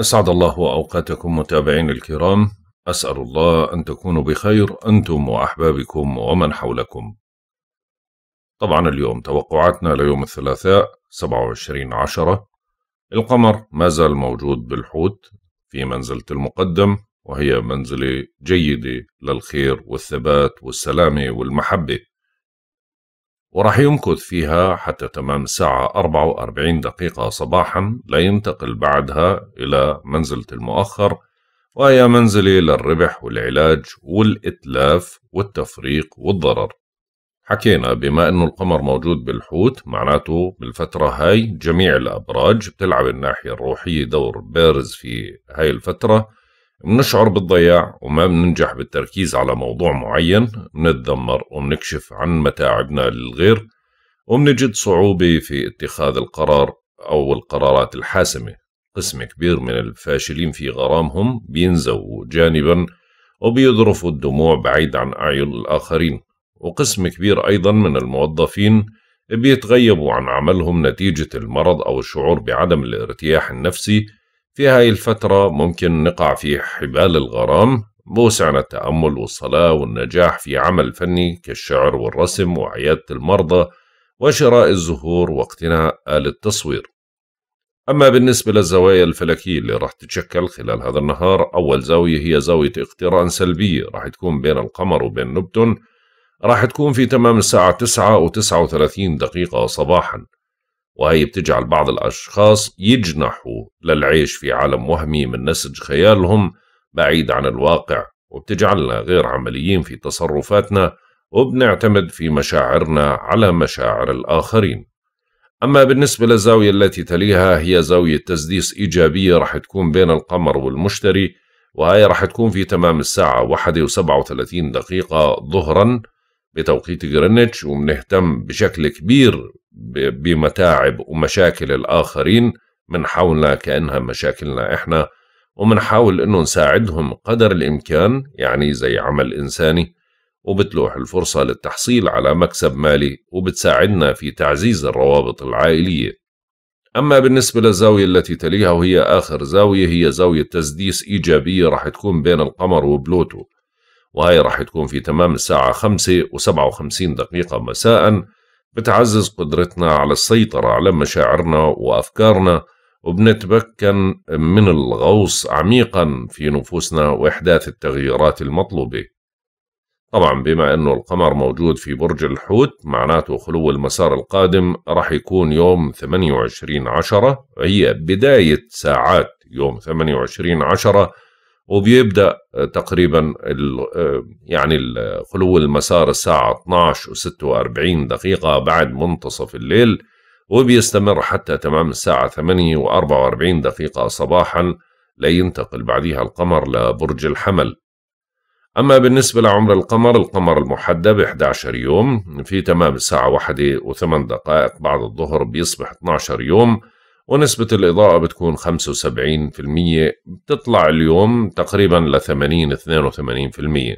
أسعد الله أوقاتكم متابعين الكرام أسأل الله أن تكونوا بخير أنتم وأحبابكم ومن حولكم طبعا اليوم توقعاتنا ليوم الثلاثاء 27 عشرة القمر ما زال موجود بالحوت في منزلة المقدم وهي منزلة جيدة للخير والثبات والسلامة والمحبة وراح يمكث فيها حتى تمام الساعة 44 دقيقة صباحا لا ينتقل بعدها إلى منزلة المؤخر وهي منزلة للربح والعلاج والإتلاف والتفريق والضرر حكينا بما أنه القمر موجود بالحوت معناته بالفترة هاي جميع الأبراج بتلعب الناحية الروحية دور بارز في هاي الفترة بنشعر بالضياع وما بننجح بالتركيز على موضوع معين بنتذمر وبنكشف عن متاعبنا للغير وبنجد صعوبة في اتخاذ القرار أو القرارات الحاسمة قسم كبير من الفاشلين في غرامهم بينزووا جانبا وبيذرفوا الدموع بعيد عن أعين الآخرين وقسم كبير أيضا من الموظفين بيتغيبوا عن عملهم نتيجة المرض أو الشعور بعدم الارتياح النفسي في هاي الفترة ممكن نقع في حبال الغرام بوسعنا التأمل والصلاة والنجاح في عمل فني كالشعر والرسم وعيادة المرضى وشراء الزهور واقتناء آلة تصوير أما بالنسبة للزوايا الفلكية اللي راح تتشكل خلال هذا النهار أول زاوية هي زاوية اقتران سلبية راح تكون بين القمر وبين نبتون راح تكون في تمام الساعة 9 و39 دقيقة صباحا وهي بتجعل بعض الأشخاص يجنحوا للعيش في عالم وهمي من نسج خيالهم بعيد عن الواقع وبتجعلنا غير عمليين في تصرفاتنا وبنعتمد في مشاعرنا على مشاعر الآخرين أما بالنسبة للزاوية التي تليها هي زاوية تسديس إيجابية رح تكون بين القمر والمشتري وهي رح تكون في تمام الساعة 1 و37 دقيقة ظهرا بتوقيت جرينتش وبنهتم بشكل كبير بمتاعب ومشاكل الآخرين حولنا كأنها مشاكلنا إحنا وبنحاول إنه نساعدهم قدر الإمكان يعني زي عمل إنساني وبتلوح الفرصة للتحصيل على مكسب مالي وبتساعدنا في تعزيز الروابط العائلية أما بالنسبة للزاوية التي تليها وهي آخر زاوية هي زاوية تسديس إيجابية راح تكون بين القمر وبلوتو وهي راح تكون في تمام الساعة 5 و57 دقيقة مساءً بتعزز قدرتنا على السيطرة على مشاعرنا وأفكارنا وبنتمكن من الغوص عميقا في نفوسنا وإحداث التغييرات المطلوبة طبعا بما أنه القمر موجود في برج الحوت معناته خلو المسار القادم راح يكون يوم 28 عشرة هي بداية ساعات يوم 28 عشرة وبيبدا آه، تقريبا آه، يعني آه، خلو المسار الساعه 12 و46 دقيقه بعد منتصف الليل وبيستمر حتى تمام الساعه 8 و44 دقيقه صباحا لينتقل بعدها القمر لبرج الحمل أما بالنسبة لعمر القمر القمر المحدب 11 يوم في تمام الساعة 1 و8 دقائق بعد الظهر بيصبح 12 يوم ونسبة الإضاءة بتكون 75% بتطلع اليوم تقريبا ل 80 82%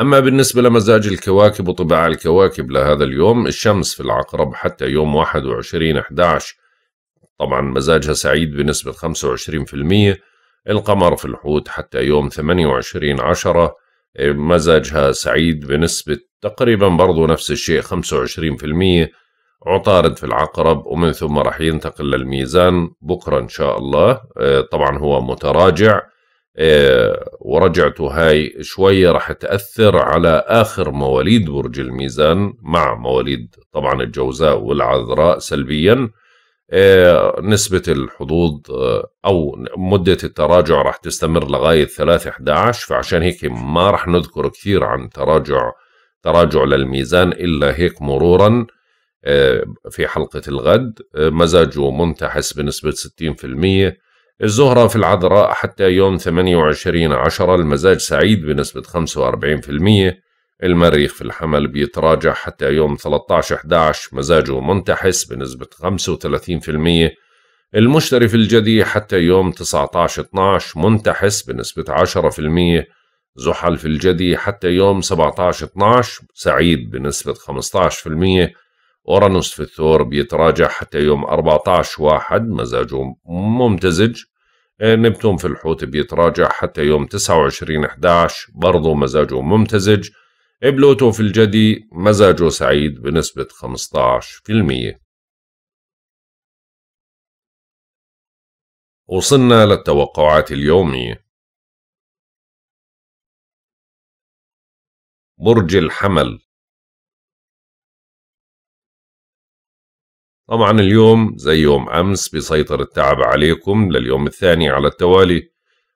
أما بالنسبة لمزاج الكواكب وطباع الكواكب لهذا اليوم الشمس في العقرب حتى يوم 21 11 طبعا مزاجها سعيد بنسبة 25% القمر في الحوت حتى يوم 28 10 مزاجها سعيد بنسبة تقريبا برضو نفس الشيء عطارد في العقرب ومن ثم راح ينتقل للميزان بكرة إن شاء الله آه، طبعا هو متراجع آه، ورجعته هاي شوية راح تأثر على آخر مواليد برج الميزان مع مواليد طبعا الجوزاء والعذراء سلبيا آه، نسبة الحظوظ أو مدة التراجع راح تستمر لغاية 3 11 فعشان هيك ما راح نذكر كثير عن تراجع تراجع للميزان إلا هيك مرورا آه، في حلقة الغد آه، مزاجه منتحس بنسبة 60% الزهرة في العذراء حتى يوم 28 عشرة المزاج سعيد بنسبة 45% المريخ في الحمل بيتراجع حتى يوم 13 11 مزاجه منتحس بنسبة 35% المشتري في الجدي حتى يوم 19 12 منتحس بنسبة 10% زحل في الجدي حتى يوم 17 12 سعيد بنسبة أورانوس في الثور بيتراجع حتى يوم 14 واحد مزاجه ممتزج آه، نبتون في الحوت بيتراجع حتى يوم 29 11 برضه مزاجه ممتزج بلوتو في الجدي مزاجه سعيد بنسبة 15% وصلنا للتوقعات اليومية برج الحمل طبعا اليوم زي يوم أمس بيسيطر التعب عليكم لليوم الثاني على التوالي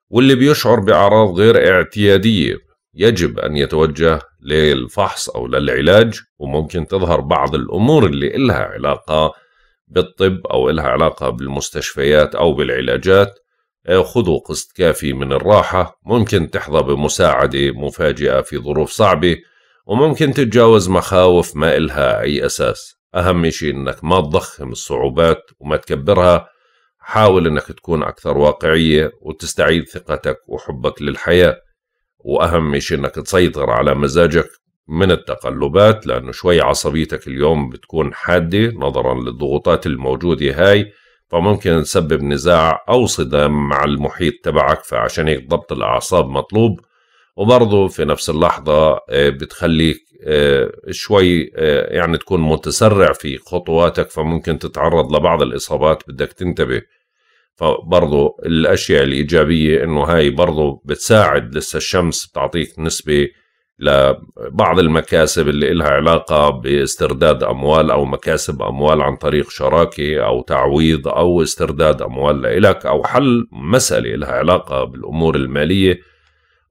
واللي بيشعر بأعراض غير اعتيادية يجب أن يتوجه للفحص أو للعلاج وممكن تظهر بعض الأمور اللي إلها علاقة بالطب أو إلها علاقة بالمستشفيات أو بالعلاجات آه، خذوا قسط كافي من الراحة ممكن تحظى بمساعدة مفاجئة في ظروف صعبة وممكن تتجاوز مخاوف ما إلها أي أساس اهم شيء انك ما تضخم الصعوبات وما تكبرها حاول انك تكون اكثر واقعيه وتستعيد ثقتك وحبك للحياه واهم شيء انك تسيطر على مزاجك من التقلبات لانه شوي عصبيتك اليوم بتكون حاده نظرا للضغوطات الموجوده هاي فممكن تسبب نزاع او صدام مع المحيط تبعك فعشان هيك ضبط الاعصاب مطلوب وبرضه في نفس اللحظة آه، بتخليك آه، شوي آه، يعني تكون متسرع في خطواتك فممكن تتعرض لبعض الإصابات بدك تنتبه فبرضه الأشياء الإيجابية إنه هاي برضه بتساعد لسه الشمس بتعطيك نسبة لبعض المكاسب اللي إلها علاقة باسترداد أموال أو مكاسب أموال عن طريق شراكة أو تعويض أو استرداد أموال لإلك أو حل مسألة إلها علاقة بالأمور المالية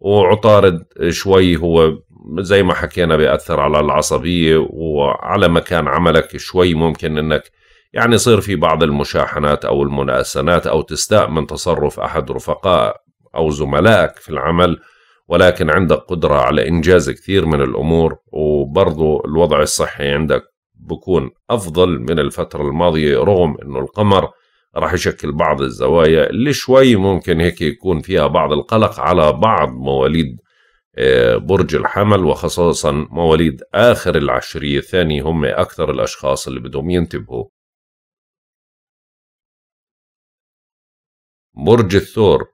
وعطارد شوي هو زي ما حكينا بيأثر على العصبية وعلى مكان عملك شوي ممكن انك يعني يصير في بعض المشاحنات او المناسنات او تستاء من تصرف احد رفقاء او زملائك في العمل ولكن عندك قدرة على إنجاز كثير من الأمور وبرضو الوضع الصحي عندك بكون أفضل من الفترة الماضية رغم أنه القمر راح يشكل بعض الزوايا اللي شوي ممكن هيك يكون فيها بعض القلق على بعض مواليد آه، برج الحمل وخصوصا مواليد آخر العشرية الثاني هم أكثر الأشخاص اللي بدهم ينتبهوا برج الثور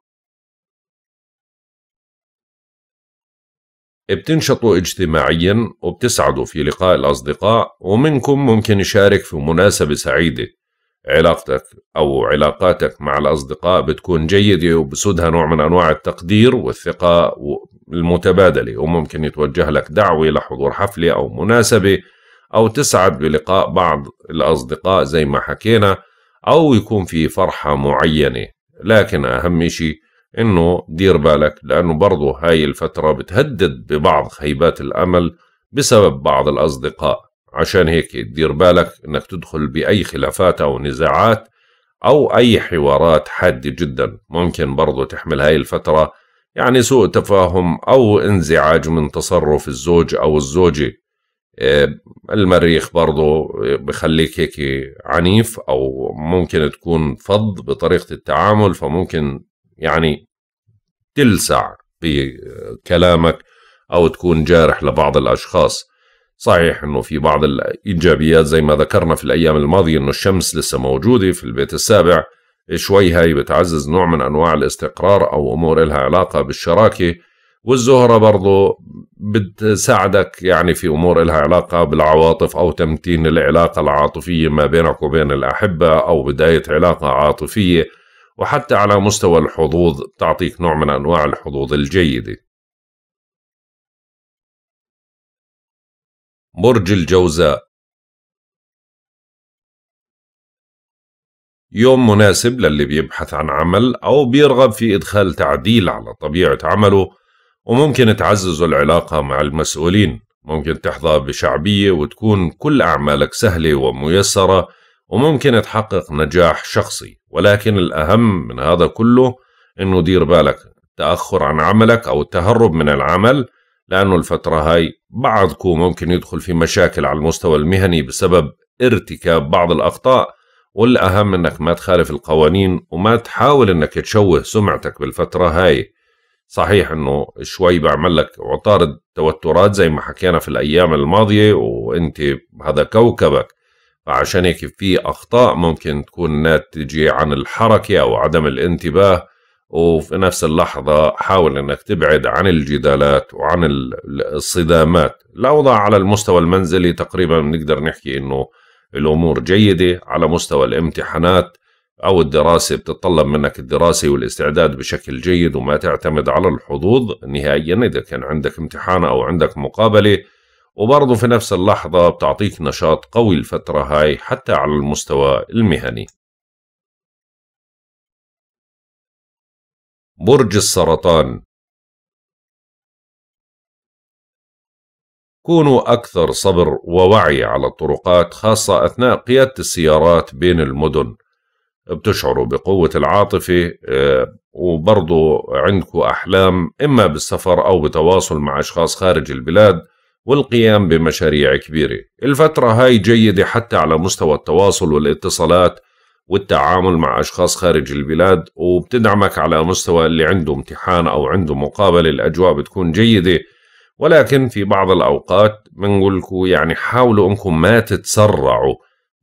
بتنشطوا اجتماعيا وبتسعدوا في لقاء الأصدقاء ومنكم ممكن يشارك في مناسبة سعيدة علاقتك أو علاقاتك مع الأصدقاء بتكون جيدة وبسودها نوع من أنواع التقدير والثقة المتبادلة وممكن يتوجه لك دعوة لحضور حفلة أو مناسبة أو تسعد بلقاء بعض الأصدقاء زي ما حكينا أو يكون في فرحة معينة لكن أهم شيء إنه دير بالك لأنه برضه هاي الفترة بتهدد ببعض خيبات الأمل بسبب بعض الأصدقاء عشان هيك دير بالك انك تدخل باي خلافات او نزاعات او اي حوارات حاده جدا ممكن برضو تحمل هاي الفتره يعني سوء تفاهم او انزعاج من تصرف الزوج او الزوجه آه، المريخ برضو بخليك هيك عنيف او ممكن تكون فض بطريقه التعامل فممكن يعني تلسع بكلامك او تكون جارح لبعض الاشخاص صحيح انه في بعض الايجابيات زي ما ذكرنا في الايام الماضيه انه الشمس لسه موجوده في البيت السابع شوي هاي بتعزز نوع من انواع الاستقرار او امور إلها علاقه بالشراكه والزهرة برضه بتساعدك يعني في أمور إلها علاقة بالعواطف أو تمتين العلاقة العاطفية ما بينك وبين الأحبة أو بداية علاقة عاطفية وحتى على مستوى الحظوظ تعطيك نوع من أنواع الحظوظ الجيدة برج الجوزاء يوم مناسب للي بيبحث عن عمل أو بيرغب في إدخال تعديل على طبيعة عمله وممكن تعزز العلاقة مع المسؤولين ممكن تحظى بشعبية وتكون كل أعمالك سهلة وميسرة وممكن تحقق نجاح شخصي ولكن الأهم من هذا كله أنه دير بالك تأخر عن عملك أو التهرب من العمل لأنه الفترة هاي بعضكم ممكن يدخل في مشاكل على المستوى المهني بسبب ارتكاب بعض الأخطاء والأهم أنك ما تخالف القوانين وما تحاول أنك تشوه سمعتك بالفترة هاي صحيح أنه شوي بعمل لك عطارد توترات زي ما حكينا في الأيام الماضية وأنت هذا كوكبك فعشان هيك في أخطاء ممكن تكون ناتجة عن الحركة أو عدم الانتباه وفي نفس اللحظة حاول أنك تبعد عن الجدالات وعن الصدامات الأوضاع على المستوى المنزلي تقريبا بنقدر نحكي أنه الأمور جيدة على مستوى الامتحانات أو الدراسة بتتطلب منك الدراسة والاستعداد بشكل جيد وما تعتمد على الحظوظ نهائيا إذا كان عندك امتحان أو عندك مقابلة وبرضه في نفس اللحظة بتعطيك نشاط قوي الفترة هاي حتى على المستوى المهني برج السرطان كونوا أكثر صبر ووعي على الطرقات خاصة أثناء قيادة السيارات بين المدن بتشعروا بقوة العاطفة آه، وبرضو عندكم أحلام إما بالسفر أو بتواصل مع أشخاص خارج البلاد والقيام بمشاريع كبيرة الفترة هاي جيدة حتى على مستوى التواصل والاتصالات والتعامل مع أشخاص خارج البلاد وبتدعمك على مستوى اللي عنده امتحان أو عنده مقابلة الأجواء بتكون جيدة ولكن في بعض الأوقات بنقول لكم يعني حاولوا أنكم ما تتسرعوا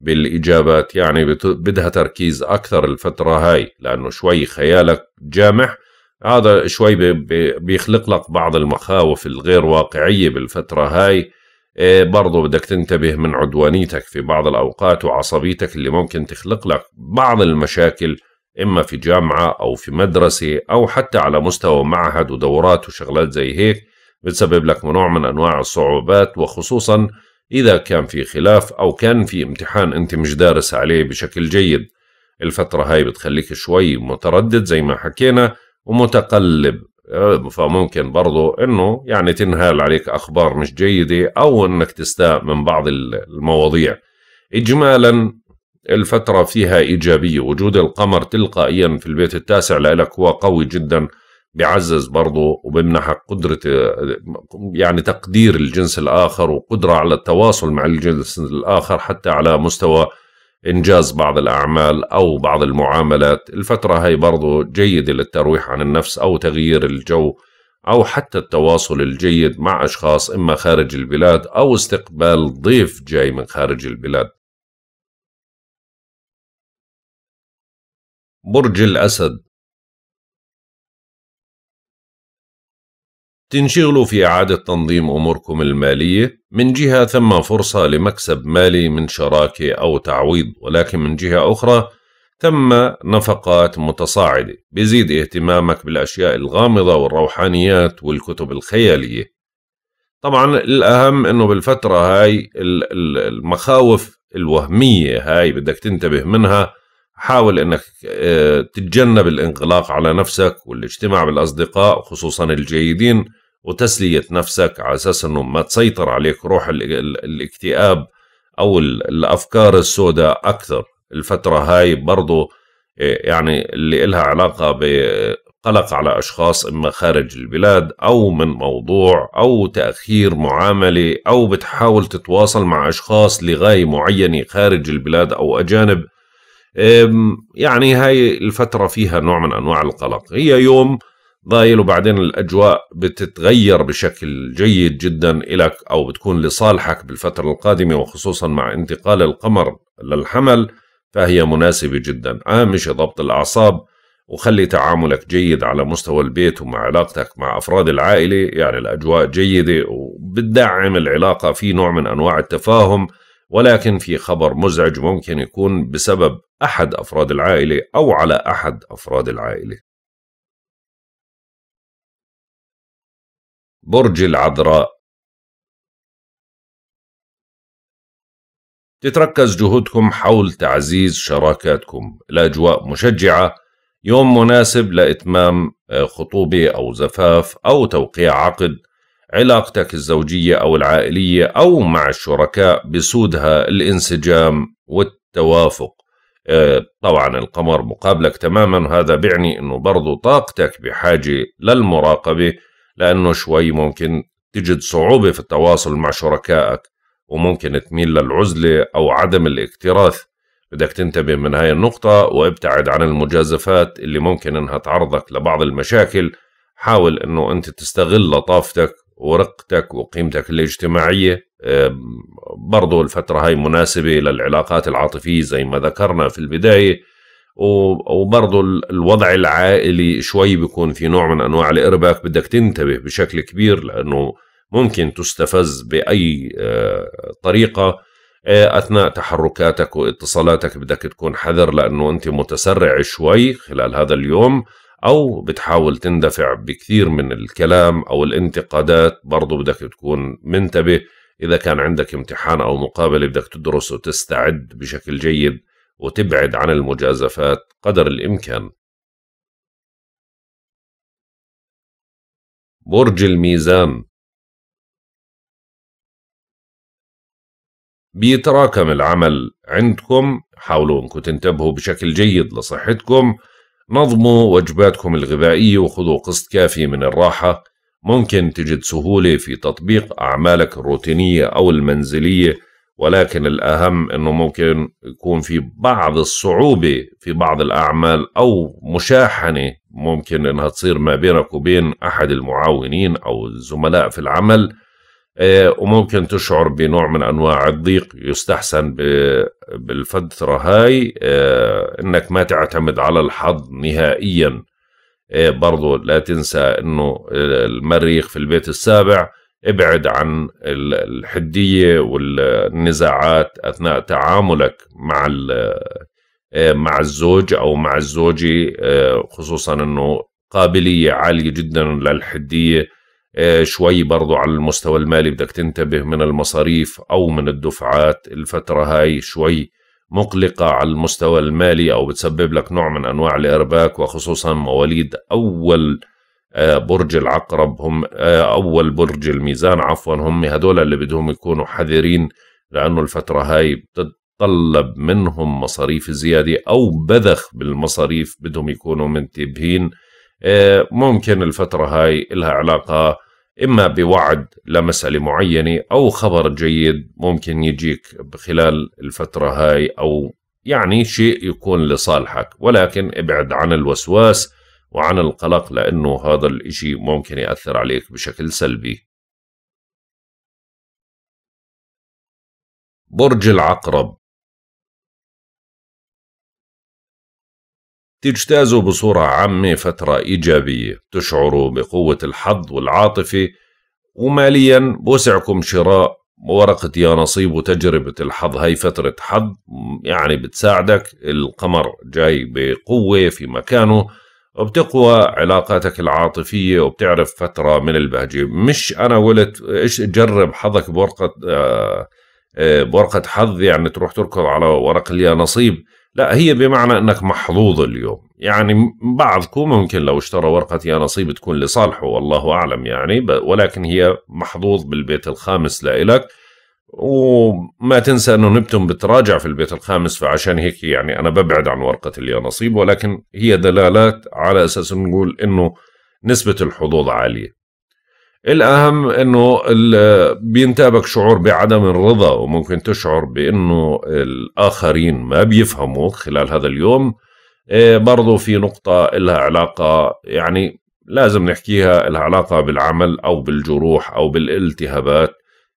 بالإجابات يعني بدها تركيز أكثر الفترة هاي لأنه شوي خيالك جامح هذا شوي بيخلق لك بعض المخاوف الغير واقعية بالفترة هاي إيه، برضو بدك تنتبه من عدوانيتك في بعض الأوقات وعصبيتك اللي ممكن تخلق لك بعض المشاكل إما في جامعة أو في مدرسة أو حتى على مستوى معهد ودورات وشغلات زي هيك بتسبب لك نوع من أنواع الصعوبات وخصوصا إذا كان في خلاف أو كان في امتحان أنت مش دارس عليه بشكل جيد الفترة هاي بتخليك شوي متردد زي ما حكينا ومتقلب آه، فممكن برضو انه يعني تنهال عليك اخبار مش جيده او انك تستاء من بعض المواضيع اجمالا الفترة فيها إيجابية وجود القمر تلقائيا في البيت التاسع لك هو قوي جدا بيعزز برضه وبمنحك قدرة يعني تقدير الجنس الآخر وقدرة على التواصل مع الجنس الآخر حتى على مستوى إنجاز بعض الأعمال أو بعض المعاملات الفترة هي برضو جيدة للترويح عن النفس أو تغيير الجو أو حتى التواصل الجيد مع أشخاص إما خارج البلاد أو استقبال ضيف جاي من خارج البلاد برج الأسد تنشغلوا في إعادة تنظيم أموركم المالية من جهة ثم فرصة لمكسب مالي من شراكة أو تعويض ولكن من جهة أخرى ثم نفقات متصاعدة بيزيد اهتمامك بالأشياء الغامضة والروحانيات والكتب الخيالية طبعا الأهم أنه بالفترة هاي المخاوف الوهمية هاي بدك تنتبه منها حاول أنك آه، تتجنب الانغلاق على نفسك والاجتماع بالأصدقاء خصوصا الجيدين وتسليه نفسك على اساس انه ما تسيطر عليك روح الاكتئاب او الافكار السوداء اكثر الفتره هاي برضو إيه، يعني اللي إلها علاقة بقلق على أشخاص إما خارج البلاد أو من موضوع أو تأخير معاملة أو بتحاول تتواصل مع أشخاص لغاية معينة خارج البلاد أو أجانب يعني هاي الفترة فيها نوع من أنواع القلق هي يوم ضايل وبعدين الأجواء بتتغير بشكل جيد جدا لك أو بتكون لصالحك بالفترة القادمة وخصوصا مع انتقال القمر للحمل فهي مناسبة جدا عامش ضبط الأعصاب وخلي تعاملك جيد على مستوى البيت ومع علاقتك مع أفراد العائلة يعني الأجواء جيدة وبتدعم العلاقة في نوع من أنواع التفاهم ولكن في خبر مزعج ممكن يكون بسبب أحد أفراد العائلة أو على أحد أفراد العائلة برج العذراء تتركز جهودكم حول تعزيز شراكاتكم الأجواء مشجعة يوم مناسب لإتمام آه، خطوبة أو زفاف أو توقيع عقد علاقتك الزوجية أو العائلية أو مع الشركاء بسودها الانسجام والتوافق آه، طبعا القمر مقابلك تماما هذا بيعني أنه برضو طاقتك بحاجة للمراقبة لأنه شوي ممكن تجد صعوبة في التواصل مع شركائك وممكن تميل للعزلة أو عدم الاكتراث بدك تنتبه من هاي النقطة وابتعد عن المجازفات اللي ممكن انها تعرضك لبعض المشاكل حاول انه انت تستغل لطافتك ورقتك وقيمتك الاجتماعية برضو الفترة هاي مناسبة للعلاقات العاطفية زي ما ذكرنا في البداية وبرضه الوضع العائلي شوي بيكون في نوع من انواع الارباك بدك تنتبه بشكل كبير لانه ممكن تستفز باي آه، طريقه آه، اثناء تحركاتك واتصالاتك بدك تكون حذر لانه انت متسرع شوي خلال هذا اليوم او بتحاول تندفع بكثير من الكلام او الانتقادات برضه بدك تكون منتبه اذا كان عندك امتحان او مقابله بدك تدرس وتستعد بشكل جيد وتبعد عن المجازفات قدر الإمكان برج الميزان بيتراكم العمل عندكم حاولوا انكم تنتبهوا بشكل جيد لصحتكم نظموا وجباتكم الغذائية وخذوا قسط كافي من الراحة ممكن تجد سهولة في تطبيق أعمالك الروتينية أو المنزلية ولكن الأهم أنه ممكن يكون في بعض الصعوبة في بعض الأعمال أو مشاحنة ممكن أنها تصير ما بينك وبين أحد المعاونين أو الزملاء في العمل آه، وممكن تشعر بنوع من أنواع الضيق يستحسن بالفترة هاي آه، أنك ما تعتمد على الحظ نهائيا آه، برضو لا تنسى أنه المريخ في البيت السابع ابعد عن الحديه والنزاعات اثناء تعاملك مع آه، مع الزوج او مع الزوجه آه، خصوصا انه قابليه عاليه جدا للحديه آه، شوي برضو على المستوى المالي بدك تنتبه من المصاريف او من الدفعات الفتره هاي شوي مقلقة على المستوى المالي أو بتسبب لك نوع من أنواع الإرباك وخصوصا مواليد أول آه، برج العقرب هم آه، أول برج الميزان عفوا هم هدول اللي بدهم يكونوا حذرين لأنه الفترة هاي بتتطلب منهم مصاريف زيادة أو بذخ بالمصاريف بدهم يكونوا منتبهين آه، ممكن الفترة هاي لها علاقة إما بوعد لمسألة معينة أو خبر جيد ممكن يجيك خلال الفترة هاي أو يعني شيء يكون لصالحك ولكن ابعد عن الوسواس وعن القلق لأنه هذا الإشي ممكن يأثر عليك بشكل سلبي برج العقرب تجتازوا بصورة عامة فترة إيجابية تشعروا بقوة الحظ والعاطفة وماليا بوسعكم شراء ورقة يا نصيب وتجربة الحظ هاي فترة حظ يعني بتساعدك القمر جاي بقوة في مكانه وبتقوى علاقاتك العاطفية وبتعرف فترة من البهجة مش أنا قلت إيش جرب حظك بورقة آه، آه، بورقة حظ يعني تروح تركض على ورق ليها نصيب لا هي بمعنى أنك محظوظ اليوم يعني بعضكم ممكن لو اشترى ورقة يا نصيب تكون لصالحه والله أعلم يعني ولكن هي محظوظ بالبيت الخامس لإلك وما تنسى انه نبتون بتراجع في البيت الخامس فعشان هيك يعني انا ببعد عن ورقه اليانصيب ولكن هي دلالات على اساس نقول انه نسبه الحظوظ عاليه. الاهم انه بينتابك شعور بعدم الرضا وممكن تشعر بانه الاخرين ما بيفهموا خلال هذا اليوم آه، برضو في نقطة لها علاقة يعني لازم نحكيها لها علاقة بالعمل أو بالجروح أو بالالتهابات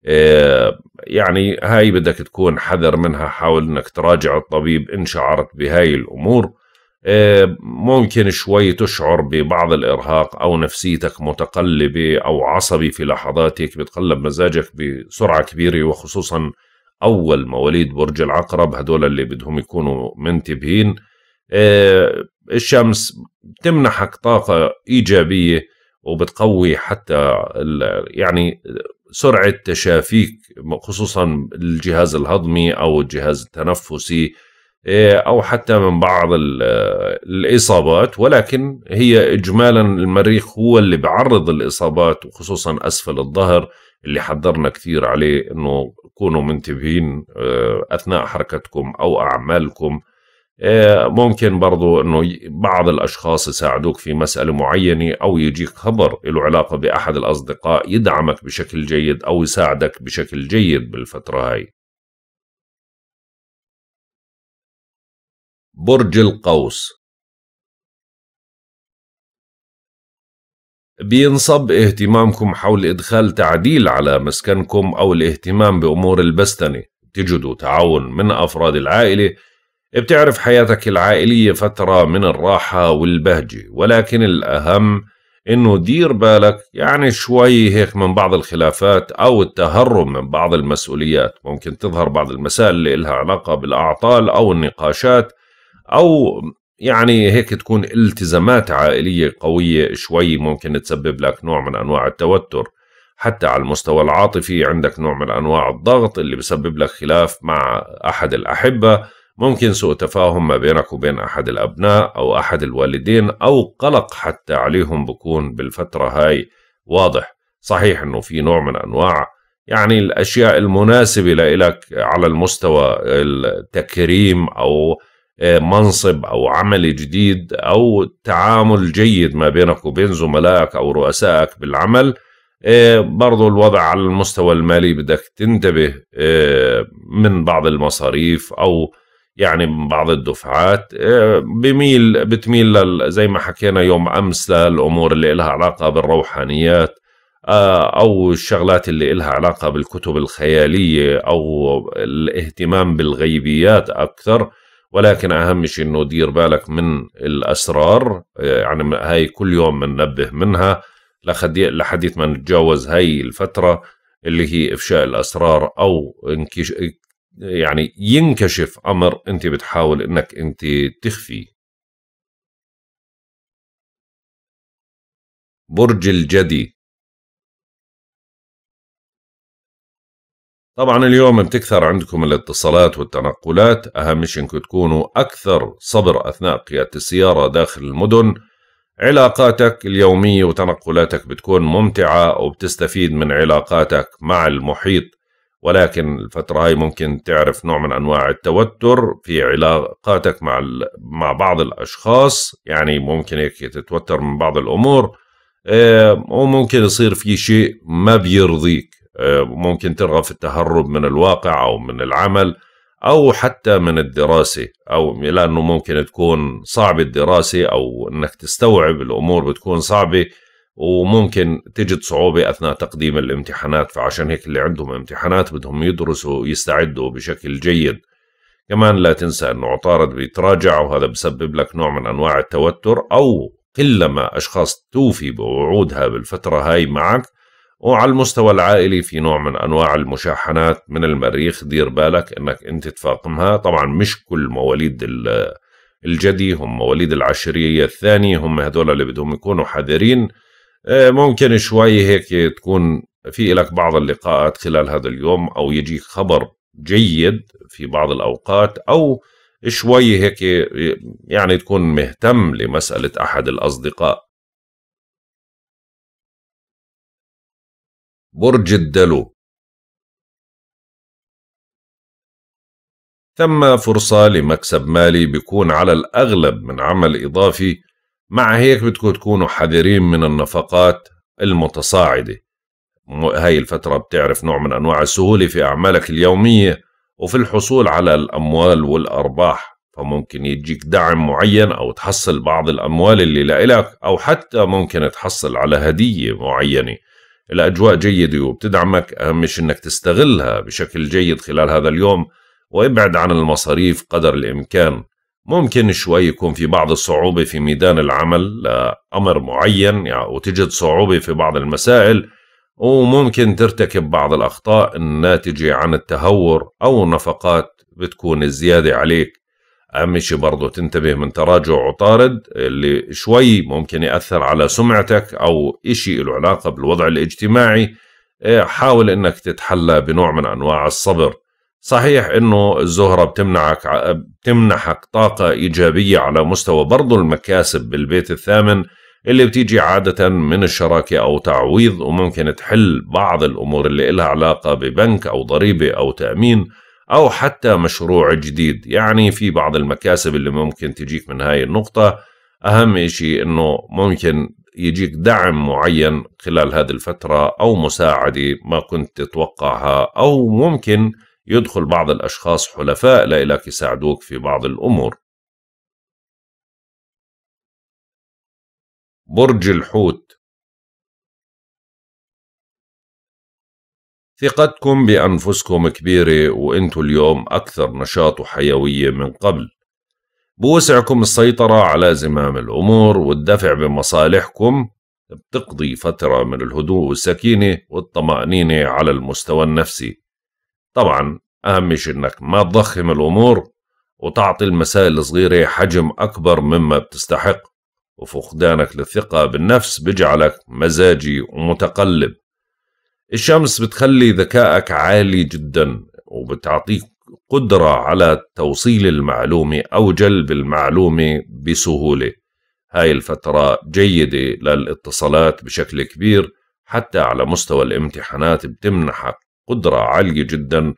آه، يعني هاي بدك تكون حذر منها حاول انك تراجع الطبيب ان شعرت بهاي الامور آه، ممكن شوي تشعر ببعض الارهاق او نفسيتك متقلبه او عصبي في لحظاتك بتقلب مزاجك بسرعه كبيره وخصوصا اول مواليد برج العقرب هدول اللي بدهم يكونوا منتبهين آه، الشمس تمنحك طاقه ايجابيه وبتقوي حتى يعني سرعه تشافيك خصوصا الجهاز الهضمي او الجهاز التنفسي إيه، او حتى من بعض الاصابات ولكن هي اجمالا المريخ هو اللي بعرض الاصابات وخصوصا اسفل الظهر اللي حذرنا كثير عليه انه كونوا منتبهين آه، اثناء حركتكم او اعمالكم ممكن برضو انه بعض الاشخاص يساعدوك في مسألة معينة او يجيك خبر له علاقة باحد الاصدقاء يدعمك بشكل جيد او يساعدك بشكل جيد بالفترة هاي برج القوس بينصب اهتمامكم حول إدخال تعديل على مسكنكم أو الاهتمام بأمور البستنة تجدوا تعاون من أفراد العائلة بتعرف حياتك العائلية فترة من الراحة والبهجة ولكن الأهم إنه دير بالك يعني شوي هيك من بعض الخلافات أو التهرب من بعض المسؤوليات ممكن تظهر بعض المسائل اللي إلها علاقة بالأعطال أو النقاشات أو يعني هيك تكون التزامات عائلية قوية شوي ممكن تسبب لك نوع من أنواع التوتر حتى على المستوى العاطفي عندك نوع من أنواع الضغط اللي بسبب لك خلاف مع أحد الأحبة ممكن سوء تفاهم ما بينك وبين أحد الأبناء أو أحد الوالدين أو قلق حتى عليهم بكون بالفترة هاي واضح صحيح أنه في نوع من أنواع يعني الأشياء المناسبة لإلك على المستوى التكريم أو آه، منصب أو عمل جديد أو تعامل جيد ما بينك وبين زملائك أو رؤسائك بالعمل آه، برضو الوضع على المستوى المالي بدك تنتبه آه، من بعض المصاريف أو يعني من بعض الدفعات آه، بميل بتميل زي ما حكينا يوم امس للامور اللي لها علاقه بالروحانيات آه، او الشغلات اللي لها علاقه بالكتب الخياليه او الاهتمام بالغيبيات اكثر ولكن اهم شيء انه دير بالك من الاسرار آه، يعني هاي كل يوم بننبه من منها لحديث ما نتجاوز هاي الفتره اللي هي افشاء الاسرار او يعني ينكشف امر انت بتحاول انك انت تخفي برج الجدي طبعا اليوم بتكثر عندكم الاتصالات والتنقلات أهم شيء انكم تكونوا أكثر صبر أثناء قيادة السيارة داخل المدن علاقاتك اليومية وتنقلاتك بتكون ممتعة وبتستفيد من علاقاتك مع المحيط ولكن الفترة هاي ممكن تعرف نوع من أنواع التوتر في علاقاتك مع مع بعض الأشخاص يعني ممكن هيك تتوتر من بعض الأمور آه، وممكن يصير في شيء ما بيرضيك آه، ممكن ترغب في التهرب من الواقع أو من العمل أو حتى من الدراسة أو لأنه ممكن تكون صعبة الدراسة أو أنك تستوعب الأمور بتكون صعبة وممكن تجد صعوبة أثناء تقديم الامتحانات فعشان هيك اللي عندهم امتحانات بدهم يدرسوا يستعدوا بشكل جيد كمان لا تنسى أنه عطارد بيتراجع وهذا بسبب لك نوع من أنواع التوتر أو قلما أشخاص توفي بوعودها بالفترة هاي معك وعلى المستوى العائلي في نوع من أنواع المشاحنات من المريخ دير بالك أنك أنت تفاقمها طبعا مش كل مواليد الجدي هم مواليد العشرية الثانية هم هذول اللي بدهم يكونوا حذرين آه، ممكن شوي هيك تكون في لك بعض اللقاءات خلال هذا اليوم او يجيك خبر جيد في بعض الاوقات او شوي هيك يعني تكون مهتم لمساله احد الاصدقاء برج الدلو ثم فرصة لمكسب مالي بيكون على الأغلب من عمل إضافي مع هيك بدكم تكونوا حذرين من النفقات المتصاعدة هاي الفترة بتعرف نوع من أنواع السهولة في أعمالك اليومية وفي الحصول على الأموال والأرباح فممكن يجيك دعم معين أو تحصل بعض الأموال اللي لإلك أو حتى ممكن تحصل على هدية معينة الأجواء جيدة وبتدعمك أهم شيء أنك تستغلها بشكل جيد خلال هذا اليوم وابعد عن المصاريف قدر الإمكان ممكن شوي يكون في بعض الصعوبة في ميدان العمل لأمر معين يعني وتجد صعوبة في بعض المسائل وممكن ترتكب بعض الأخطاء الناتجة عن التهور أو نفقات بتكون الزيادة عليك أهم شي برضو تنتبه من تراجع عطارد اللي شوي ممكن يأثر على سمعتك أو إشي له علاقة بالوضع الاجتماعي إيه، حاول أنك تتحلى بنوع من أنواع الصبر صحيح انه الزهره بتمنعك بتمنحك طاقه ايجابيه على مستوى برضه المكاسب بالبيت الثامن اللي بتيجي عادة من الشراكة أو تعويض وممكن تحل بعض الأمور اللي لها علاقة ببنك أو ضريبة أو تأمين أو حتى مشروع جديد يعني في بعض المكاسب اللي ممكن تجيك من هاي النقطة أهم شيء أنه ممكن يجيك دعم معين خلال هذه الفترة أو مساعدة ما كنت تتوقعها أو ممكن يدخل بعض الأشخاص حلفاء لإلك يساعدوك في بعض الأمور برج الحوت ثقتكم بأنفسكم كبيرة وأنتوا اليوم أكثر نشاط وحيوية من قبل بوسعكم السيطرة على زمام الأمور والدفع بمصالحكم بتقضي فترة من الهدوء والسكينة والطمأنينة على المستوى النفسي طبعا أهم شيء إنك ما تضخم الأمور وتعطي المسائل الصغيرة حجم أكبر مما بتستحق وفقدانك للثقة بالنفس بجعلك مزاجي ومتقلب الشمس بتخلي ذكائك عالي جدا وبتعطيك قدرة على توصيل المعلومة أو جلب المعلومة بسهولة هاي الفترة جيدة للاتصالات بشكل كبير حتى على مستوى الامتحانات بتمنحك قدرة عالية جدا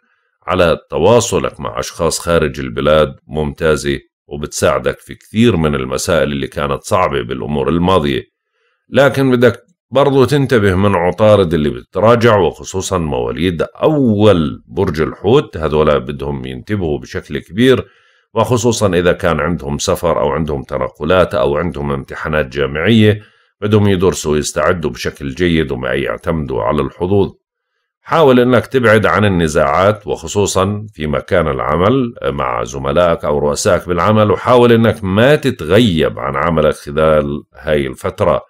على تواصلك مع أشخاص خارج البلاد ممتازة وبتساعدك في كثير من المسائل اللي كانت صعبة بالأمور الماضية لكن بدك برضو تنتبه من عطارد اللي بتراجع وخصوصا مواليد أول برج الحوت هذولا بدهم ينتبهوا بشكل كبير وخصوصا إذا كان عندهم سفر أو عندهم تنقلات أو عندهم امتحانات جامعية بدهم يدرسوا ويستعدوا بشكل جيد وما يعتمدوا على الحظوظ حاول أنك تبعد عن النزاعات وخصوصا في مكان العمل مع زملائك أو رؤسائك بالعمل وحاول أنك ما تتغيب عن عملك خلال هاي الفترة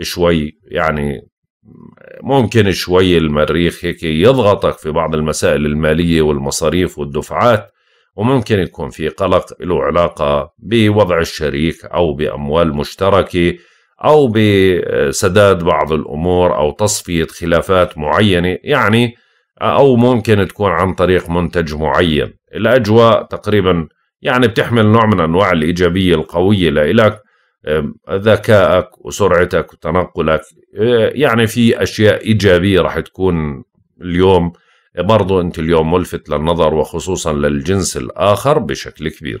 شوي يعني ممكن شوي المريخ هيك يضغطك في بعض المسائل المالية والمصاريف والدفعات وممكن يكون في قلق له علاقة بوضع الشريك أو بأموال مشتركة أو بسداد بعض الأمور أو تصفية خلافات معينة يعني أو ممكن تكون عن طريق منتج معين الأجواء تقريبا يعني بتحمل نوع من أنواع الإيجابية القوية لإلك ذكائك وسرعتك وتنقلك أه، يعني في أشياء إيجابية راح تكون اليوم برضو أنت اليوم ملفت للنظر وخصوصا للجنس الآخر بشكل كبير